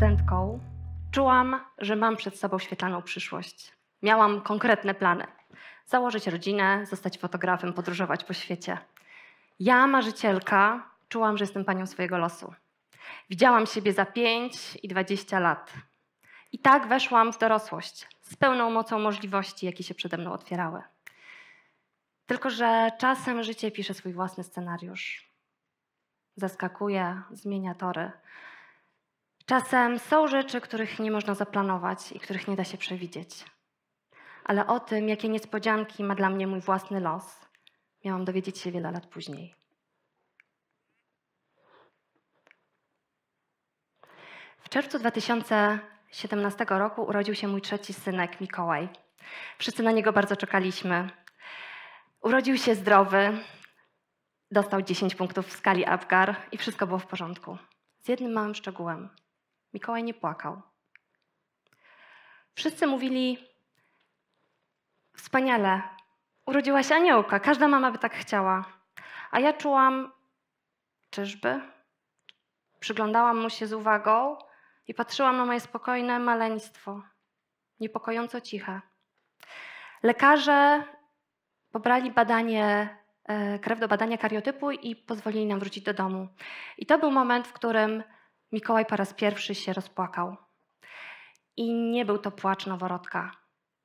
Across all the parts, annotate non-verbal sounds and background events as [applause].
studentką czułam, że mam przed sobą świetlaną przyszłość. Miałam konkretne plany. Założyć rodzinę, zostać fotografem, podróżować po świecie. Ja, marzycielka, czułam, że jestem panią swojego losu. Widziałam siebie za 5 i 20 lat. I tak weszłam w dorosłość, z pełną mocą możliwości, jakie się przede mną otwierały. Tylko, że czasem życie pisze swój własny scenariusz. Zaskakuje, zmienia tory. Czasem są rzeczy, których nie można zaplanować i których nie da się przewidzieć. Ale o tym, jakie niespodzianki ma dla mnie mój własny los, miałam dowiedzieć się wiele lat później. W czerwcu 2017 roku urodził się mój trzeci synek Mikołaj. Wszyscy na niego bardzo czekaliśmy. Urodził się zdrowy, dostał 10 punktów w skali Apgar i wszystko było w porządku. Z jednym małym szczegółem. Mikołaj nie płakał. Wszyscy mówili: Wspaniale, urodziłaś aniołka, każda mama by tak chciała. A ja czułam: Czyżby? Przyglądałam mu się z uwagą i patrzyłam na moje spokojne maleństwo, niepokojąco ciche. Lekarze pobrali badanie, e, krew do badania kariotypu i pozwolili nam wrócić do domu. I to był moment, w którym Mikołaj po raz pierwszy się rozpłakał. I nie był to płacz noworodka.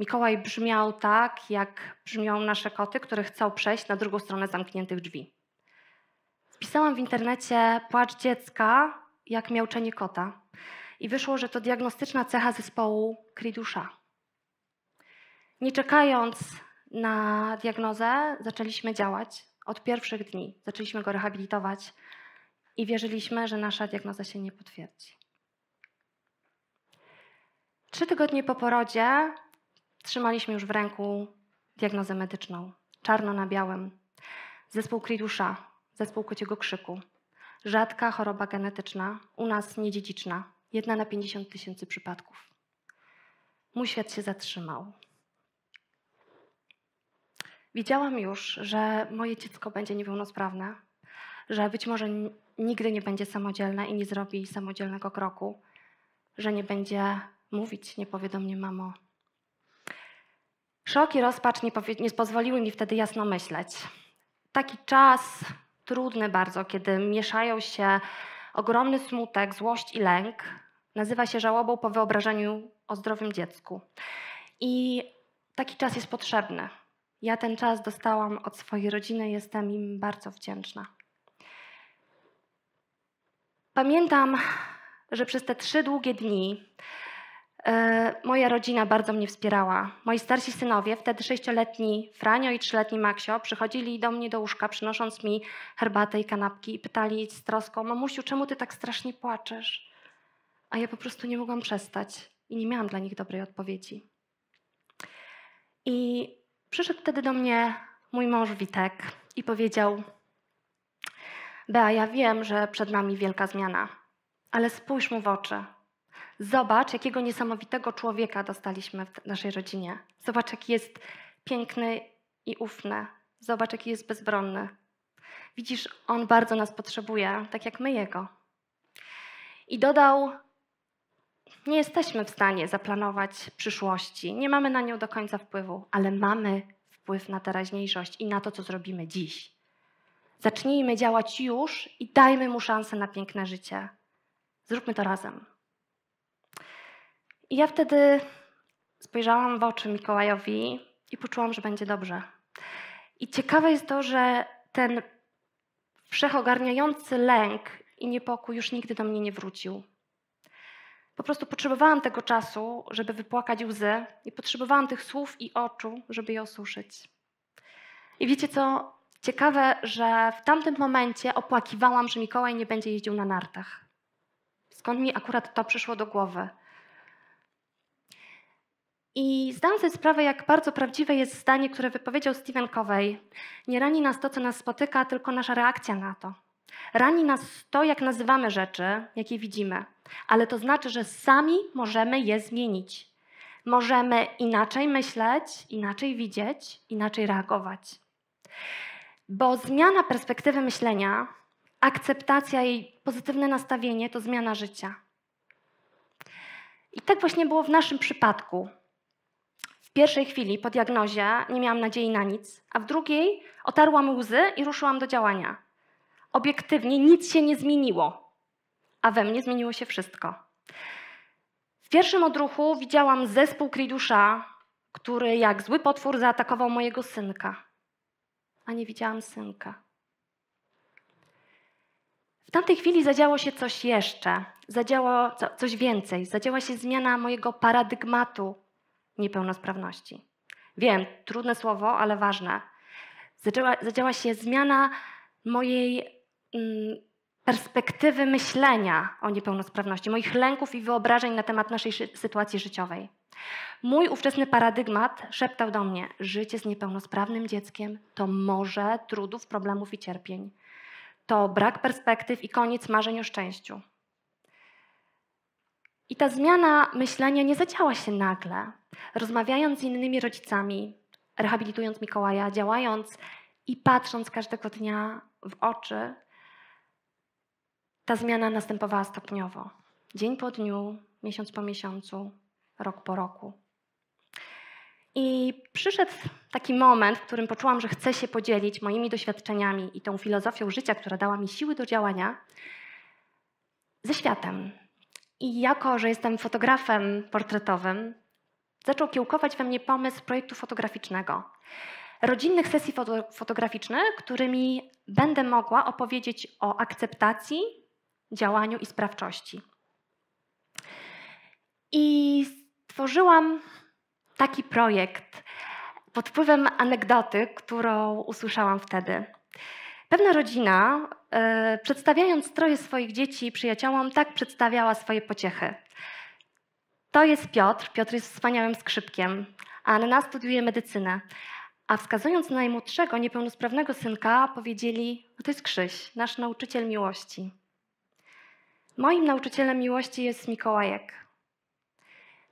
Mikołaj brzmiał tak, jak brzmią nasze koty, które chcą przejść na drugą stronę zamkniętych drzwi. Spisałam w internecie płacz dziecka, jak miałczenie kota. I wyszło, że to diagnostyczna cecha zespołu Kridusza. Nie czekając na diagnozę, zaczęliśmy działać od pierwszych dni. Zaczęliśmy go rehabilitować i wierzyliśmy, że nasza diagnoza się nie potwierdzi. Trzy tygodnie po porodzie trzymaliśmy już w ręku diagnozę medyczną, czarno na białym. Zespół Kridusza, zespół kociego krzyku. Rzadka choroba genetyczna, u nas niedziedziczna, jedna na 50 tysięcy przypadków. Mój świat się zatrzymał. Widziałam już, że moje dziecko będzie niepełnosprawne, że być może nigdy nie będzie samodzielna i nie zrobi samodzielnego kroku, że nie będzie mówić, nie powie do mnie mamo. Szok i rozpacz nie, powie, nie pozwoliły mi wtedy jasno myśleć. Taki czas trudny bardzo, kiedy mieszają się ogromny smutek, złość i lęk, nazywa się żałobą po wyobrażeniu o zdrowym dziecku. I taki czas jest potrzebny. Ja ten czas dostałam od swojej rodziny, jestem im bardzo wdzięczna. Pamiętam, że przez te trzy długie dni e, moja rodzina bardzo mnie wspierała. Moi starsi synowie, wtedy sześcioletni Franio i trzyletni Maksio, przychodzili do mnie do łóżka, przynosząc mi herbatę i kanapki i pytali z troską, mamusiu, czemu ty tak strasznie płaczesz? A ja po prostu nie mogłam przestać i nie miałam dla nich dobrej odpowiedzi. I przyszedł wtedy do mnie mój mąż Witek i powiedział: Bea, ja wiem, że przed nami wielka zmiana, ale spójrz mu w oczy. Zobacz, jakiego niesamowitego człowieka dostaliśmy w naszej rodzinie. Zobacz, jaki jest piękny i ufny. Zobacz, jaki jest bezbronny. Widzisz, on bardzo nas potrzebuje, tak jak my jego. I dodał: Nie jesteśmy w stanie zaplanować przyszłości, nie mamy na nią do końca wpływu, ale mamy wpływ na teraźniejszość i na to, co zrobimy dziś. Zacznijmy działać już i dajmy mu szansę na piękne życie. Zróbmy to razem. I ja wtedy spojrzałam w oczy Mikołajowi i poczułam, że będzie dobrze. I ciekawe jest to, że ten wszechogarniający lęk i niepokój już nigdy do mnie nie wrócił. Po prostu potrzebowałam tego czasu, żeby wypłakać łzy, i potrzebowałam tych słów i oczu, żeby je osuszyć. I wiecie co? Ciekawe, że w tamtym momencie opłakiwałam, że Mikołaj nie będzie jeździł na nartach. Skąd mi akurat to przyszło do głowy? I zdałam sobie sprawę, jak bardzo prawdziwe jest zdanie, które wypowiedział Stephen Covey. Nie rani nas to, co nas spotyka, tylko nasza reakcja na to. Rani nas to, jak nazywamy rzeczy, jakie widzimy, ale to znaczy, że sami możemy je zmienić. Możemy inaczej myśleć, inaczej widzieć, inaczej reagować. Bo zmiana perspektywy myślenia, akceptacja i pozytywne nastawienie to zmiana życia. I tak właśnie było w naszym przypadku. W pierwszej chwili po diagnozie nie miałam nadziei na nic, a w drugiej otarłam łzy i ruszyłam do działania. Obiektywnie nic się nie zmieniło, a we mnie zmieniło się wszystko. W pierwszym odruchu widziałam zespół Kridusza, który jak zły potwór zaatakował mojego synka a nie widziałam synka. W tamtej chwili zadziało się coś jeszcze, zadziało co, coś więcej, zadziała się zmiana mojego paradygmatu niepełnosprawności. Wiem, trudne słowo, ale ważne. Zadziała, zadziała się zmiana mojej mm, perspektywy myślenia o niepełnosprawności, moich lęków i wyobrażeń na temat naszej sytuacji życiowej. Mój ówczesny paradygmat szeptał do mnie: życie z niepełnosprawnym dzieckiem to morze trudów, problemów i cierpień. To brak perspektyw i koniec marzeń o szczęściu. I ta zmiana myślenia nie zadziała się nagle. Rozmawiając z innymi rodzicami, rehabilitując Mikołaja, działając i patrząc każdego dnia w oczy, ta zmiana następowała stopniowo. Dzień po dniu, miesiąc po miesiącu, rok po roku. I przyszedł taki moment, w którym poczułam, że chcę się podzielić moimi doświadczeniami i tą filozofią życia, która dała mi siły do działania, ze światem. I jako, że jestem fotografem portretowym, zaczął kiełkować we mnie pomysł projektu fotograficznego. Rodzinnych sesji foto fotograficznych, którymi będę mogła opowiedzieć o akceptacji, działaniu i sprawczości. I stworzyłam taki projekt pod wpływem anegdoty, którą usłyszałam wtedy. Pewna rodzina, e, przedstawiając stroje swoich dzieci i przyjaciołom, tak przedstawiała swoje pociechy. To jest Piotr. Piotr jest wspaniałym skrzypkiem. Anna studiuje medycynę. A wskazując na najmłodszego, niepełnosprawnego synka, powiedzieli: To jest Krzyś, nasz nauczyciel miłości. Moim nauczycielem miłości jest Mikołajek.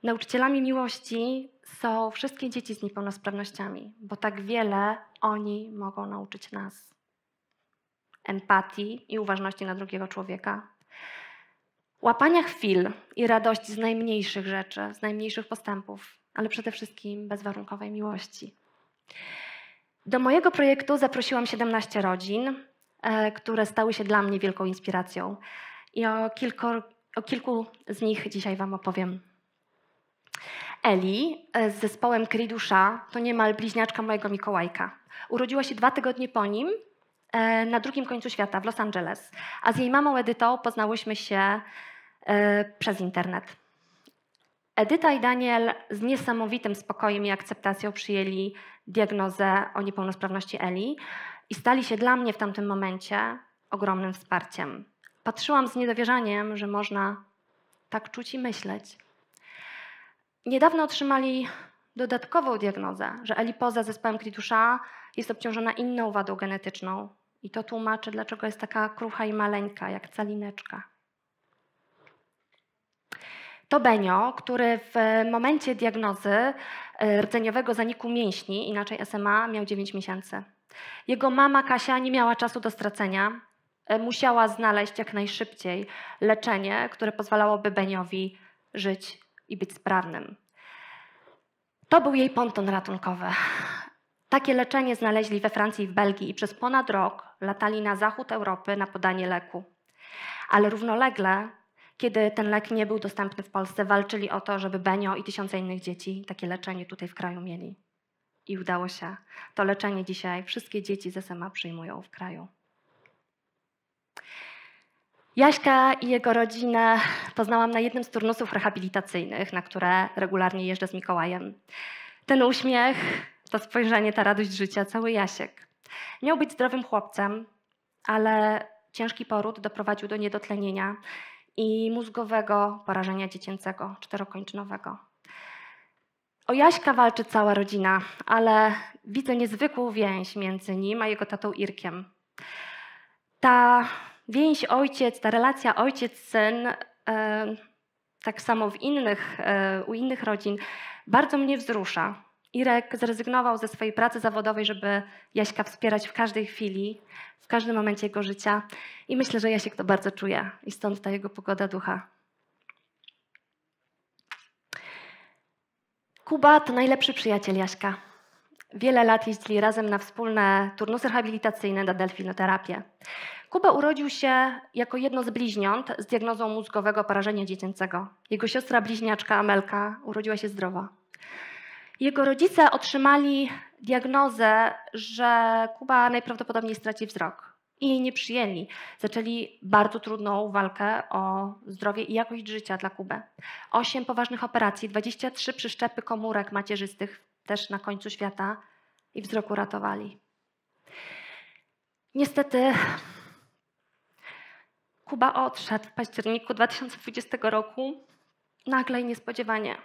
Nauczycielami miłości są wszystkie dzieci z niepełnosprawnościami, bo tak wiele oni mogą nauczyć nas. Empatii i uważności na drugiego człowieka. Łapania chwil i radości z najmniejszych rzeczy, z najmniejszych postępów, ale przede wszystkim bezwarunkowej miłości. Do mojego projektu zaprosiłam 17 rodzin, e, które stały się dla mnie wielką inspiracją. I o o kilku z nich dzisiaj Wam opowiem. Eli e, z zespołem Kridusza to niemal bliźniaczka mojego Mikołajka. Urodziła się dwa tygodnie po nim e, na drugim końcu świata, w Los Angeles. A z jej mamą Edytą poznałyśmy się e, przez internet. Edyta i Daniel z niesamowitym spokojem i akceptacją przyjęli diagnozę o niepełnosprawności Eli i stali się dla mnie w tamtym momencie ogromnym wsparciem. Patrzyłam z niedowierzaniem, że można tak czuć i myśleć. Niedawno otrzymali dodatkową diagnozę, że elipoza z zespołem Kritusza jest obciążona inną wadą genetyczną. I to tłumaczy, dlaczego jest taka krucha i maleńka, jak calineczka. To Benio, który w momencie diagnozy e, rdzeniowego zaniku mięśni, inaczej SMA, miał 9 miesięcy. Jego mama Kasia nie miała czasu do stracenia. E, musiała znaleźć jak najszybciej leczenie, które pozwalałoby Beniowi żyć i być sprawnym. To był jej ponton ratunkowy. Takie leczenie znaleźli we Francji i w Belgii i przez ponad rok latali na zachód Europy na podanie leku. Ale równolegle, kiedy ten lek nie był dostępny w Polsce, walczyli o to, żeby Benio i tysiące innych dzieci takie leczenie tutaj w kraju mieli. I udało się. To leczenie dzisiaj wszystkie dzieci z SMA przyjmują w kraju. Jaśka i jego rodzinę poznałam na jednym z turnusów rehabilitacyjnych, na które regularnie jeżdżę z Mikołajem. Ten uśmiech, to spojrzenie, ta radość życia, cały Jasiek. Miał być zdrowym chłopcem, ale ciężki poród doprowadził do niedotlenienia i mózgowego porażenia dziecięcego, czterokończynowego. O Jaśka walczy cała rodzina, ale widzę niezwykłą więź między nim a jego tatą Irkiem. Ta więź ojciec, ta relacja ojciec-syn, e, tak samo w innych, e, u innych rodzin, bardzo mnie wzrusza. Irek zrezygnował ze swojej pracy zawodowej, żeby Jaśka wspierać w każdej chwili, w każdym momencie jego życia. I myślę, że Jasiek to bardzo czuje i stąd ta jego pogoda ducha. Kuba to najlepszy przyjaciel Jaśka wiele lat jeździli razem na wspólne turnusy rehabilitacyjne na delfinoterapię. Kuba urodził się jako jedno z bliźniąt z diagnozą mózgowego porażenia dziecięcego. Jego siostra bliźniaczka Amelka urodziła się zdrowa. Jego rodzice otrzymali diagnozę, że Kuba najprawdopodobniej straci wzrok i jej nie przyjęli. Zaczęli bardzo trudną walkę o zdrowie i jakość życia dla Kuby. Osiem poważnych operacji, 23 przyszczepy komórek macierzystych też na końcu świata i wzrok uratowali. Niestety Kuba odszedł w październiku 2020 roku nagle i niespodziewanie.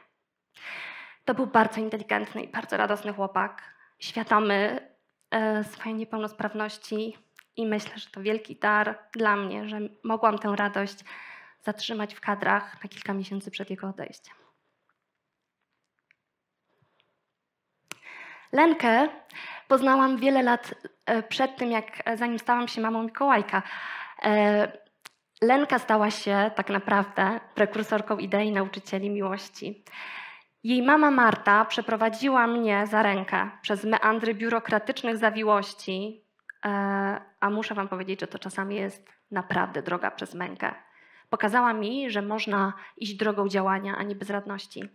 To był bardzo inteligentny i bardzo radosny chłopak, świadomy e, swojej niepełnosprawności i myślę, że to wielki dar dla mnie, że mogłam tę radość zatrzymać w kadrach na kilka miesięcy przed jego odejściem. Lenkę poznałam wiele lat e, przed tym, jak e, zanim stałam się mamą Mikołajka. E, Lenka stała się tak naprawdę prekursorką idei nauczycieli miłości. Jej mama Marta przeprowadziła mnie za rękę przez meandry biurokratycznych zawiłości, a muszę Wam powiedzieć, że to czasami jest naprawdę droga przez mękę. Pokazała mi, że można iść drogą działania, a nie bezradności.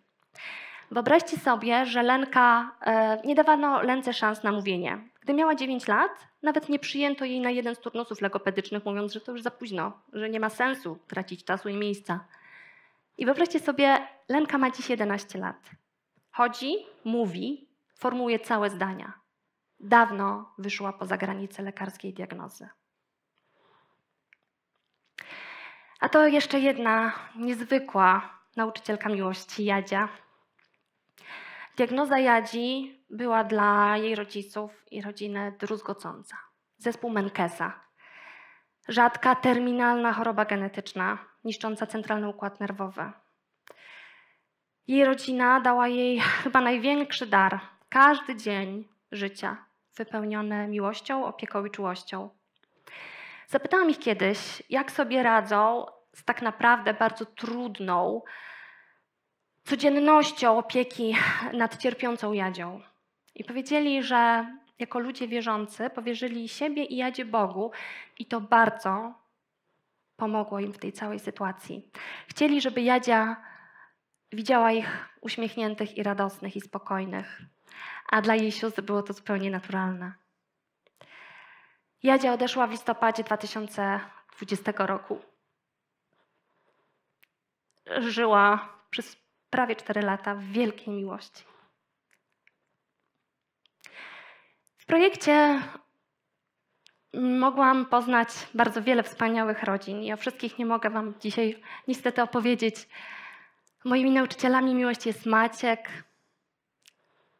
Wyobraźcie sobie, że Lenka, e, nie dawano Lence szans na mówienie. Gdy miała 9 lat, nawet nie przyjęto jej na jeden z turnusów legopedycznych, mówiąc, że to już za późno, że nie ma sensu tracić czasu i miejsca. I wyobraźcie sobie, Lenka ma dziś 11 lat. Chodzi, mówi, formułuje całe zdania. Dawno wyszła poza granice lekarskiej diagnozy. A to jeszcze jedna niezwykła nauczycielka miłości, Jadzia, Diagnoza Jadzi była dla jej rodziców i rodziny druzgocąca. Zespół Menkesa. Rzadka, terminalna choroba genetyczna, niszcząca centralny układ nerwowy. Jej rodzina dała jej [laughs] chyba największy dar. Każdy dzień życia wypełniony miłością, opieką i czułością. Zapytałam ich kiedyś, jak sobie radzą z tak naprawdę bardzo trudną, codziennością opieki nad cierpiącą Jadzią. I powiedzieli, że jako ludzie wierzący powierzyli siebie i Jadzie Bogu i to bardzo pomogło im w tej całej sytuacji. Chcieli, żeby Jadzia widziała ich uśmiechniętych i radosnych i spokojnych, a dla jej sióstr było to zupełnie naturalne. Jadzia odeszła w listopadzie 2020 roku. Żyła przez prawie 4 lata w wielkiej miłości. W projekcie mogłam poznać bardzo wiele wspaniałych rodzin i o wszystkich nie mogę Wam dzisiaj niestety opowiedzieć. Moimi nauczycielami miłości jest Maciek,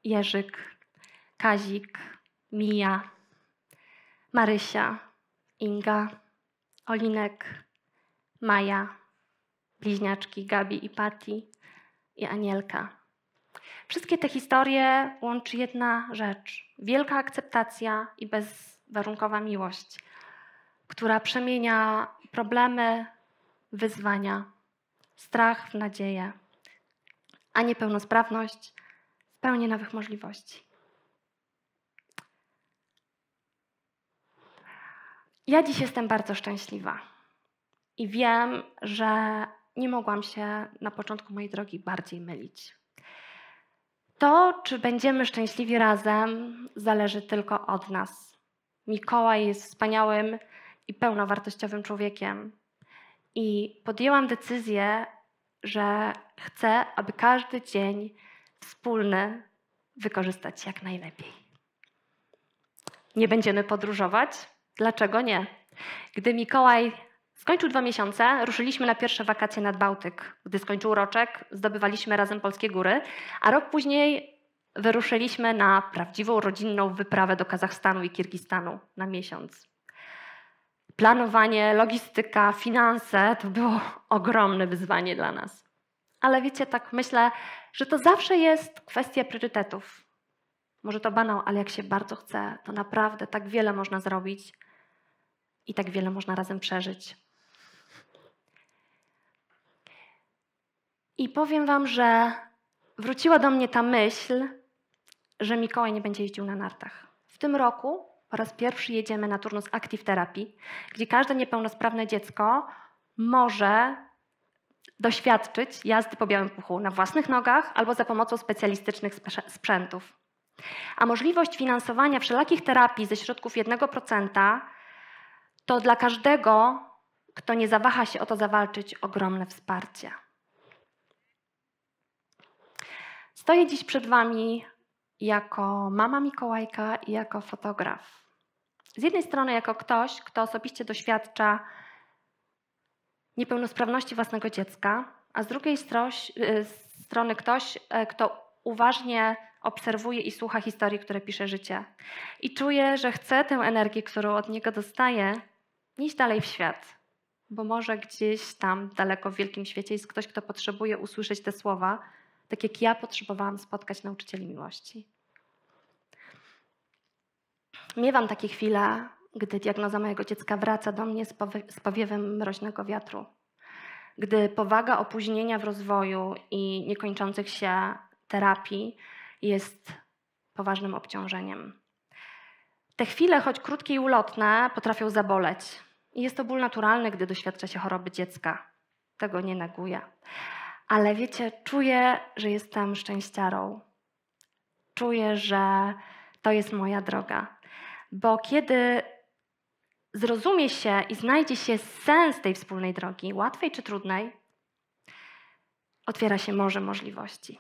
Jerzyk, Kazik, Mija, Marysia, Inga, Olinek, Maja, bliźniaczki Gabi i Patti, i Anielka. Wszystkie te historie łączy jedna rzecz: wielka akceptacja i bezwarunkowa miłość, która przemienia problemy, wyzwania, strach w nadzieję, a niepełnosprawność w pełni nowych możliwości. Ja dziś jestem bardzo szczęśliwa i wiem, że nie mogłam się na początku mojej drogi bardziej mylić. To, czy będziemy szczęśliwi razem, zależy tylko od nas. Mikołaj jest wspaniałym i pełnowartościowym człowiekiem. I podjęłam decyzję, że chcę, aby każdy dzień wspólny wykorzystać jak najlepiej. Nie będziemy podróżować? Dlaczego nie? Gdy Mikołaj Skończył dwa miesiące, ruszyliśmy na pierwsze wakacje nad Bałtyk. Gdy skończył roczek, zdobywaliśmy razem polskie góry, a rok później wyruszyliśmy na prawdziwą rodzinną wyprawę do Kazachstanu i Kirgistanu na miesiąc. Planowanie, logistyka, finanse to było [laughs] ogromne wyzwanie dla nas. Ale wiecie, tak myślę, że to zawsze jest kwestia priorytetów. Może to banał, ale jak się bardzo chce, to naprawdę tak wiele można zrobić i tak wiele można razem przeżyć. I powiem Wam, że wróciła do mnie ta myśl, że Mikołaj nie będzie jeździł na nartach. W tym roku po raz pierwszy jedziemy na turnus Active Therapy, gdzie każde niepełnosprawne dziecko może doświadczyć jazdy po białym puchu na własnych nogach albo za pomocą specjalistycznych sprzętów. A możliwość finansowania wszelakich terapii ze środków 1% to dla każdego, kto nie zawaha się o to zawalczyć, ogromne wsparcie. Stoję dziś przed Wami jako mama Mikołajka i jako fotograf. Z jednej strony, jako ktoś, kto osobiście doświadcza niepełnosprawności własnego dziecka, a z drugiej y, strony, ktoś, e, kto uważnie obserwuje i słucha historii, które pisze życie. I czuję, że chcę tę energię, którą od niego dostaję, nieść dalej w świat. Bo może gdzieś tam daleko w wielkim świecie jest ktoś, kto potrzebuje usłyszeć te słowa, tak jak ja potrzebowałam spotkać nauczycieli miłości. Miewam takie chwile, gdy diagnoza mojego dziecka wraca do mnie z powiewem mroźnego wiatru, gdy powaga opóźnienia w rozwoju i niekończących się terapii jest poważnym obciążeniem. Te chwile, choć krótkie i ulotne, potrafią zaboleć. I jest to ból naturalny, gdy doświadcza się choroby dziecka. Tego nie neguję ale wiecie, czuję, że jestem szczęściarą. Czuję, że to jest moja droga. Bo kiedy zrozumie się i znajdzie się sens tej wspólnej drogi, łatwej czy trudnej, otwiera się morze możliwości.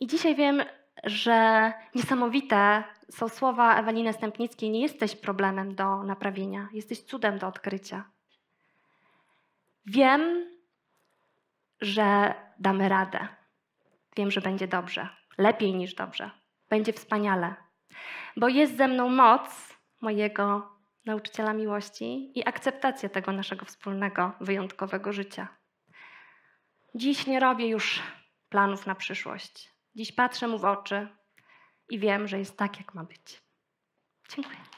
I dzisiaj wiem, że niesamowite są słowa Eweliny Stępnickiej: Nie jesteś problemem do naprawienia, jesteś cudem do odkrycia. Wiem, że damy radę. Wiem, że będzie dobrze. Lepiej niż dobrze. Będzie wspaniale. Bo jest ze mną moc mojego nauczyciela miłości i akceptacja tego naszego wspólnego, wyjątkowego życia. Dziś nie robię już planów na przyszłość. Dziś patrzę mu w oczy i wiem, że jest tak, jak ma być. Dziękuję.